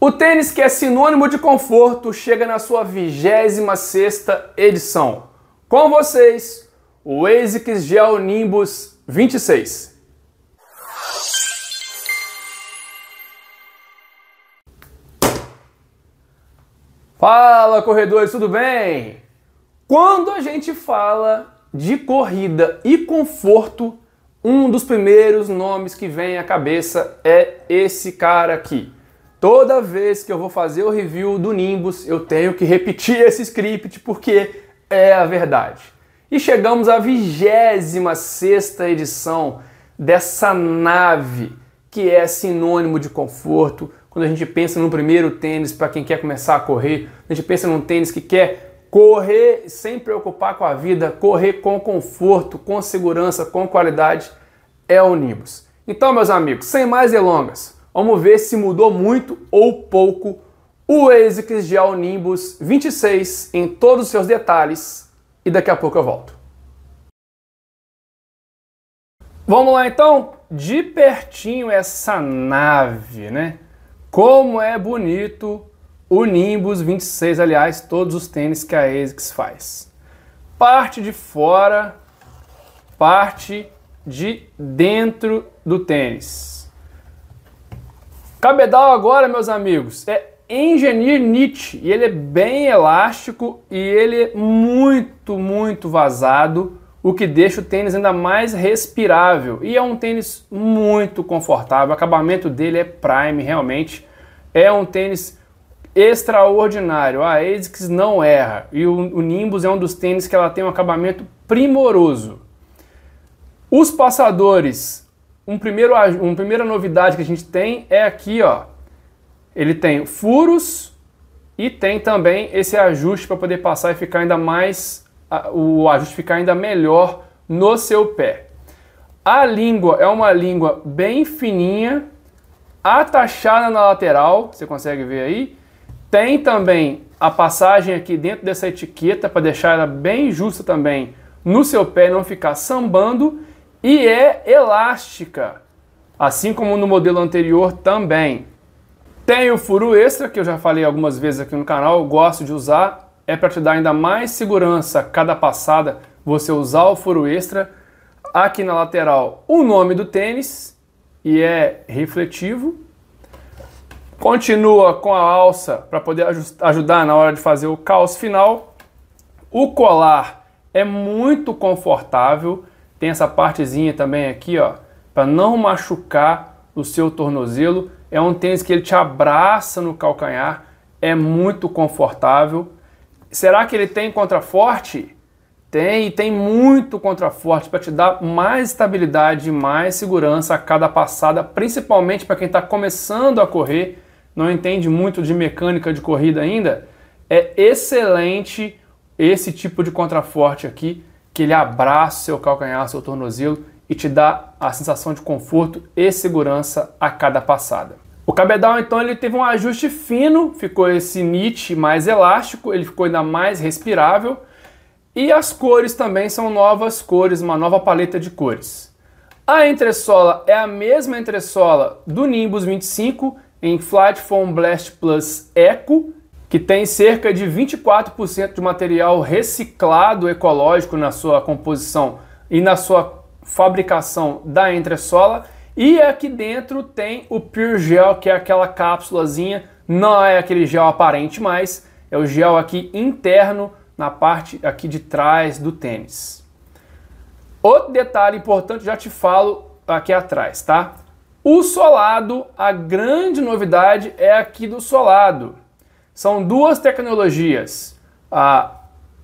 O tênis que é sinônimo de conforto chega na sua 26ª edição. Com vocês, o ASICS Gel Nimbus 26. Fala, corredores, tudo bem? Quando a gente fala de corrida e conforto, um dos primeiros nomes que vem à cabeça é esse cara aqui. Toda vez que eu vou fazer o review do Nimbus, eu tenho que repetir esse script porque é a verdade. E chegamos à 26 edição dessa nave que é sinônimo de conforto. Quando a gente pensa no primeiro tênis para quem quer começar a correr, a gente pensa num tênis que quer correr sem preocupar com a vida, correr com conforto, com segurança, com qualidade, é o Nimbus. Então, meus amigos, sem mais delongas, Vamos ver se mudou muito ou pouco o ASICS Gel Nimbus 26 em todos os seus detalhes e daqui a pouco eu volto. Vamos lá então, de pertinho essa nave, né? Como é bonito o Nimbus 26, aliás, todos os tênis que a ASICS faz. Parte de fora, parte de dentro do tênis. Cabedal agora, meus amigos, é engenheiro Nietzsche e ele é bem elástico e ele é muito, muito vazado, o que deixa o tênis ainda mais respirável. E é um tênis muito confortável, o acabamento dele é prime realmente. É um tênis extraordinário. A ASICS não erra e o, o Nimbus é um dos tênis que ela tem um acabamento primoroso. Os passadores um primeiro, uma primeira novidade que a gente tem é aqui, ó. Ele tem furos e tem também esse ajuste para poder passar e ficar ainda mais, o ajuste ficar ainda melhor no seu pé. A língua é uma língua bem fininha, atachada na lateral, você consegue ver aí. Tem também a passagem aqui dentro dessa etiqueta para deixar ela bem justa também no seu pé, não ficar sambando e é elástica, assim como no modelo anterior também. Tem o furo extra, que eu já falei algumas vezes aqui no canal, eu gosto de usar, é para te dar ainda mais segurança cada passada, você usar o furo extra. Aqui na lateral, o nome do tênis, e é refletivo. Continua com a alça para poder ajudar na hora de fazer o calço final. O colar é muito confortável, tem essa partezinha também aqui, ó, para não machucar o seu tornozelo. É um tênis que ele te abraça no calcanhar, é muito confortável. Será que ele tem contraforte? Tem, e tem muito contraforte para te dar mais estabilidade e mais segurança a cada passada, principalmente para quem está começando a correr, não entende muito de mecânica de corrida ainda. É excelente esse tipo de contraforte aqui que ele abraça seu calcanhar, seu tornozelo e te dá a sensação de conforto e segurança a cada passada. O cabedal então ele teve um ajuste fino, ficou esse nit mais elástico, ele ficou ainda mais respirável e as cores também são novas cores, uma nova paleta de cores. A entressola é a mesma entressola do Nimbus 25 em Flight Foam Blast Plus Eco que tem cerca de 24% de material reciclado ecológico na sua composição e na sua fabricação da entressola. E aqui dentro tem o Pure Gel, que é aquela cápsulazinha, não é aquele gel aparente mais, é o gel aqui interno na parte aqui de trás do tênis. Outro detalhe importante, já te falo aqui atrás, tá? O solado, a grande novidade é aqui do solado. São duas tecnologias, a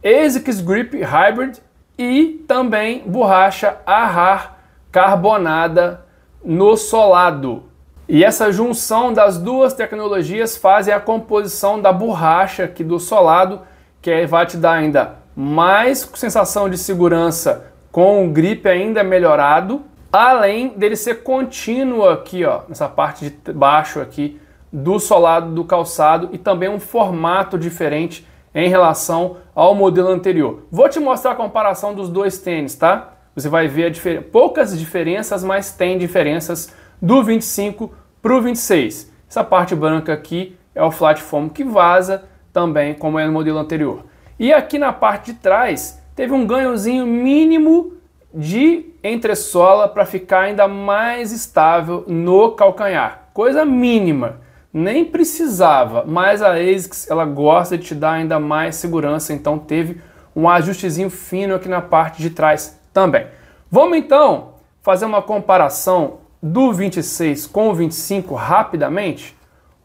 ASICS Grip Hybrid e também borracha ARAR carbonada no solado. E essa junção das duas tecnologias faz a composição da borracha aqui do solado, que vai te dar ainda mais sensação de segurança com o grip ainda melhorado, além dele ser contínuo aqui, ó, nessa parte de baixo aqui do solado do calçado e também um formato diferente em relação ao modelo anterior. Vou te mostrar a comparação dos dois tênis, tá? Você vai ver difer... poucas diferenças, mas tem diferenças do 25 para o 26. Essa parte branca aqui é o flat foam que vaza também, como é no modelo anterior. E aqui na parte de trás, teve um ganhozinho mínimo de entressola para ficar ainda mais estável no calcanhar. Coisa mínima nem precisava, mas a ASICS ela gosta de te dar ainda mais segurança, então teve um ajustezinho fino aqui na parte de trás também. Vamos então fazer uma comparação do 26 com o 25 rapidamente?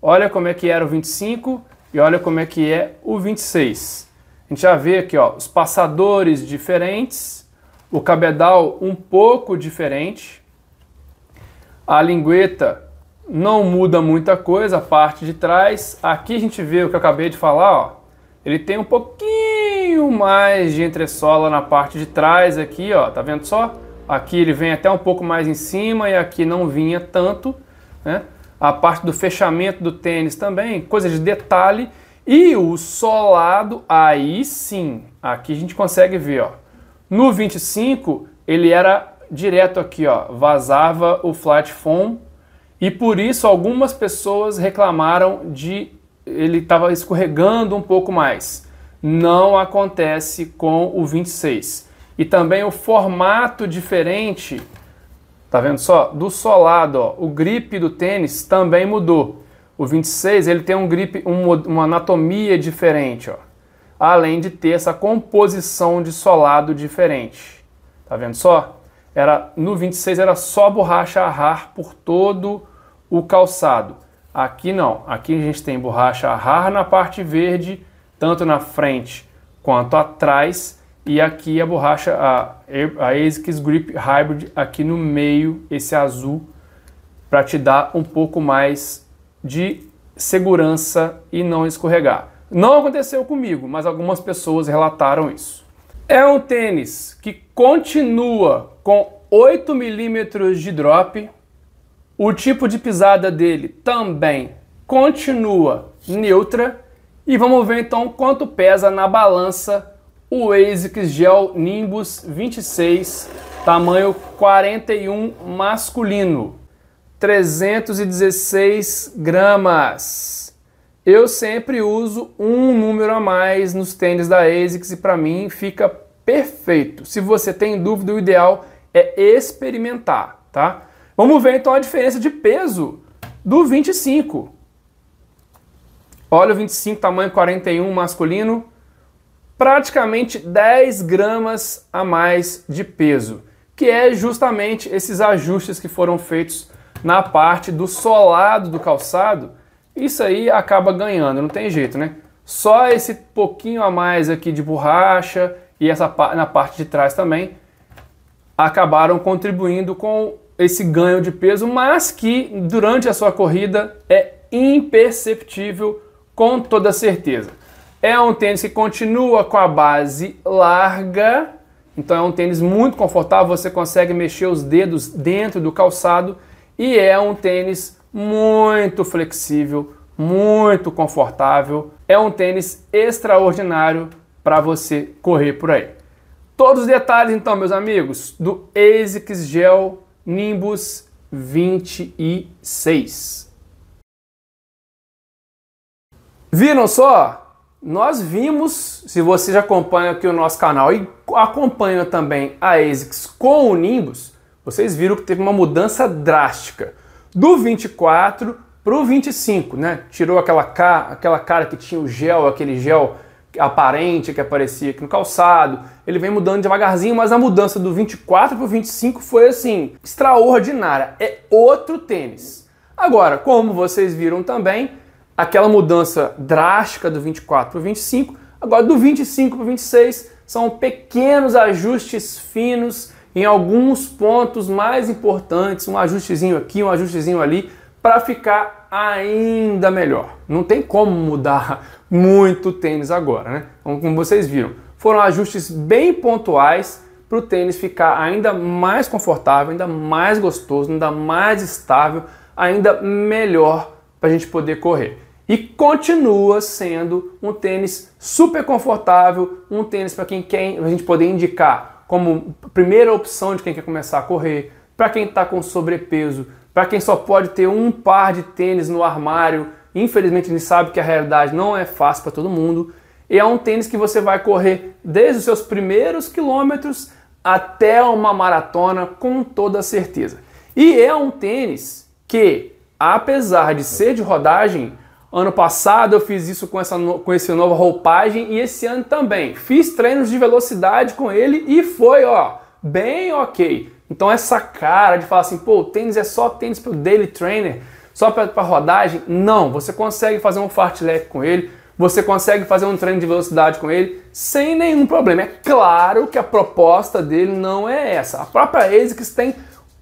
Olha como é que era o 25 e olha como é que é o 26. A gente já vê aqui ó, os passadores diferentes, o cabedal um pouco diferente, a lingueta não muda muita coisa, a parte de trás. Aqui a gente vê o que eu acabei de falar, ó. Ele tem um pouquinho mais de entressola na parte de trás aqui, ó. Tá vendo só? Aqui ele vem até um pouco mais em cima e aqui não vinha tanto, né? A parte do fechamento do tênis também, coisa de detalhe. E o solado, aí sim, aqui a gente consegue ver, ó. No 25, ele era direto aqui, ó, vazava o flat foam e por isso algumas pessoas reclamaram de ele estava escorregando um pouco mais. Não acontece com o 26. E também o formato diferente, tá vendo só? Do solado, ó, o grip do tênis também mudou. O 26 ele tem um grip, um, uma anatomia diferente, ó. além de ter essa composição de solado diferente. Tá vendo só? Era no 26 era só borracha a rar por todo o calçado. Aqui não, aqui a gente tem borracha rar na parte verde, tanto na frente quanto atrás, e aqui a borracha, a, a ASICS Grip Hybrid aqui no meio, esse azul, para te dar um pouco mais de segurança e não escorregar. Não aconteceu comigo, mas algumas pessoas relataram isso. É um tênis que continua com 8 milímetros de drop, o tipo de pisada dele também continua neutra. E vamos ver então quanto pesa na balança o ASICS Gel Nimbus 26, tamanho 41 masculino, 316 gramas. Eu sempre uso um número a mais nos tênis da ASICS e para mim fica perfeito. Se você tem dúvida, o ideal é experimentar, tá? Vamos ver então a diferença de peso do 25. Olha o 25, tamanho 41 masculino, praticamente 10 gramas a mais de peso, que é justamente esses ajustes que foram feitos na parte do solado do calçado. Isso aí acaba ganhando, não tem jeito, né? Só esse pouquinho a mais aqui de borracha e essa na parte de trás também acabaram contribuindo com esse ganho de peso, mas que durante a sua corrida é imperceptível com toda certeza. É um tênis que continua com a base larga, então é um tênis muito confortável, você consegue mexer os dedos dentro do calçado e é um tênis muito flexível, muito confortável. É um tênis extraordinário para você correr por aí. Todos os detalhes, então, meus amigos, do ASICS Gel Nimbus 26. Viram só? Nós vimos, se vocês acompanham aqui o nosso canal e acompanham também a ASICS com o Nimbus, vocês viram que teve uma mudança drástica. Do 24 para o 25, né? Tirou aquela, cara, aquela cara que tinha o gel, aquele gel aparente que aparecia aqui no calçado, ele vem mudando devagarzinho, mas a mudança do 24 para o 25 foi assim, extraordinária. É outro tênis. Agora, como vocês viram também, aquela mudança drástica do 24 para o 25, agora do 25 para o 26 são pequenos ajustes finos em alguns pontos mais importantes, um ajustezinho aqui, um ajustezinho ali, para ficar ainda melhor. Não tem como mudar muito tênis agora, né? Então, como vocês viram, foram ajustes bem pontuais para o tênis ficar ainda mais confortável, ainda mais gostoso, ainda mais estável, ainda melhor para a gente poder correr. E continua sendo um tênis super confortável, um tênis para quem quer, a gente poder indicar como primeira opção de quem quer começar a correr, para quem está com sobrepeso, para quem só pode ter um par de tênis no armário Infelizmente, ele sabe que a realidade não é fácil para todo mundo. E é um tênis que você vai correr desde os seus primeiros quilômetros até uma maratona com toda certeza. E é um tênis que, apesar de ser de rodagem, ano passado eu fiz isso com essa, com essa nova roupagem e esse ano também. Fiz treinos de velocidade com ele e foi, ó, bem ok. Então essa cara de falar assim, pô, o tênis é só tênis para o daily trainer, só para rodagem? Não. Você consegue fazer um fartlek com ele, você consegue fazer um treino de velocidade com ele sem nenhum problema. É claro que a proposta dele não é essa. A própria ASICS tem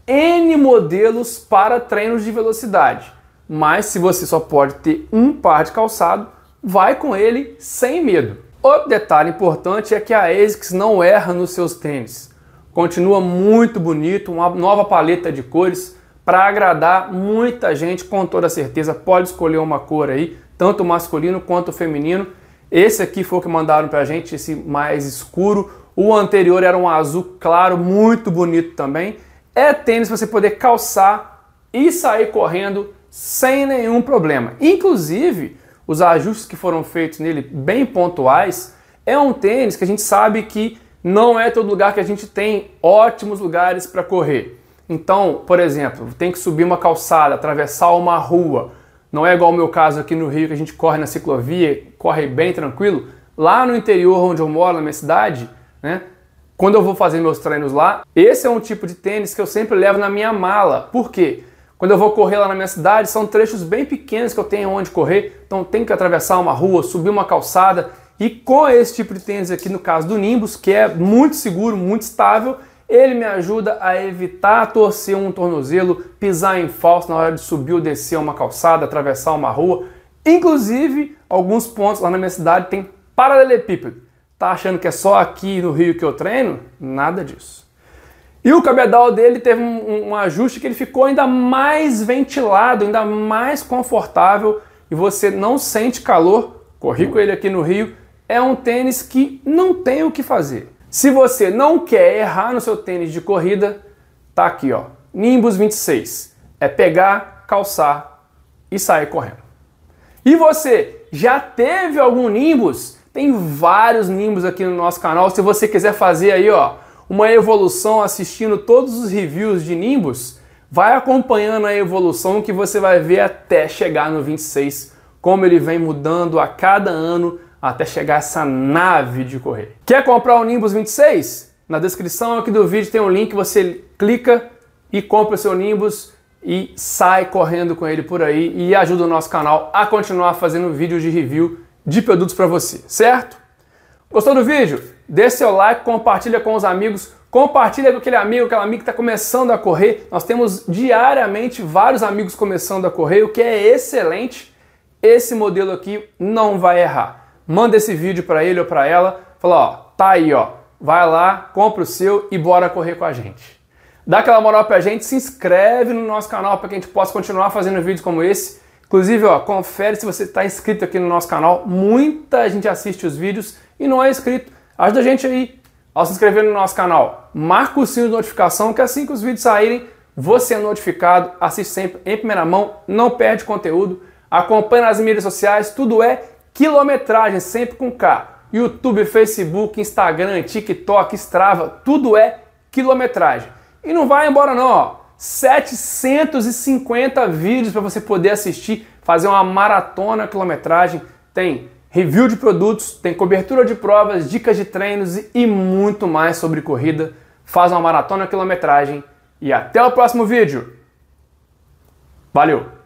N modelos para treinos de velocidade. Mas se você só pode ter um par de calçado, vai com ele sem medo. Outro detalhe importante é que a ASICS não erra nos seus tênis. Continua muito bonito, uma nova paleta de cores, para agradar muita gente, com toda certeza. Pode escolher uma cor aí, tanto masculino quanto feminino. Esse aqui foi o que mandaram para a gente, esse mais escuro. O anterior era um azul claro, muito bonito também. É tênis para você poder calçar e sair correndo sem nenhum problema. Inclusive, os ajustes que foram feitos nele, bem pontuais, é um tênis que a gente sabe que não é todo lugar que a gente tem ótimos lugares para correr. Então, por exemplo, tem que subir uma calçada, atravessar uma rua. Não é igual o meu caso aqui no Rio, que a gente corre na ciclovia, corre bem tranquilo. Lá no interior onde eu moro, na minha cidade, né? Quando eu vou fazer meus treinos lá, esse é um tipo de tênis que eu sempre levo na minha mala. Por quê? Quando eu vou correr lá na minha cidade, são trechos bem pequenos que eu tenho onde correr, então tem que atravessar uma rua, subir uma calçada. E com esse tipo de tênis aqui, no caso do Nimbus, que é muito seguro, muito estável, ele me ajuda a evitar torcer um tornozelo, pisar em falso na hora de subir ou descer uma calçada, atravessar uma rua. Inclusive, alguns pontos lá na minha cidade tem paralelepípedo. Tá achando que é só aqui no Rio que eu treino? Nada disso. E o cabedal dele teve um, um, ajuste que ele ficou ainda mais ventilado, ainda mais confortável e você não sente calor. Corri com ele aqui no Rio. É um tênis que não tem o que fazer. Se você não quer errar no seu tênis de corrida, tá aqui, ó. Nimbus 26. É pegar, calçar e sair correndo. E você já teve algum Nimbus? Tem vários Nimbus aqui no nosso canal. Se você quiser fazer aí, ó, uma evolução assistindo todos os reviews de Nimbus, vai acompanhando a evolução que você vai ver até chegar no 26, como ele vem mudando a cada ano até chegar essa nave de correr. Quer comprar o Nimbus 26? Na descrição aqui do vídeo tem um link, você clica e compra o seu Nimbus e sai correndo com ele por aí e ajuda o nosso canal a continuar fazendo vídeos de review de produtos para você, certo? Gostou do vídeo? Dê seu like, compartilha com os amigos, compartilha com aquele amigo, aquela amiga que está começando a correr. Nós temos diariamente vários amigos começando a correr, o que é excelente. Esse modelo aqui não vai errar manda esse vídeo para ele ou para ela, fala, ó, tá aí, ó, vai lá, compra o seu e bora correr com a gente. Dá aquela moral pra gente, se inscreve no nosso canal para que a gente possa continuar fazendo vídeos como esse. Inclusive, ó, confere se você está inscrito aqui no nosso canal. Muita gente assiste os vídeos e não é inscrito. Ajuda a gente aí ao se inscrever no nosso canal. Marca o sino de notificação que assim que os vídeos saírem, você é notificado, assiste sempre em primeira mão, não perde conteúdo, acompanha nas mídias sociais, tudo é Quilometragem sempre com K. YouTube, Facebook, Instagram, TikTok, Strava, tudo é quilometragem. E não vai embora não, ó. 750 vídeos para você poder assistir, fazer uma maratona quilometragem. Tem review de produtos, tem cobertura de provas, dicas de treinos e muito mais sobre corrida. Faz uma maratona quilometragem e até o próximo vídeo. Valeu!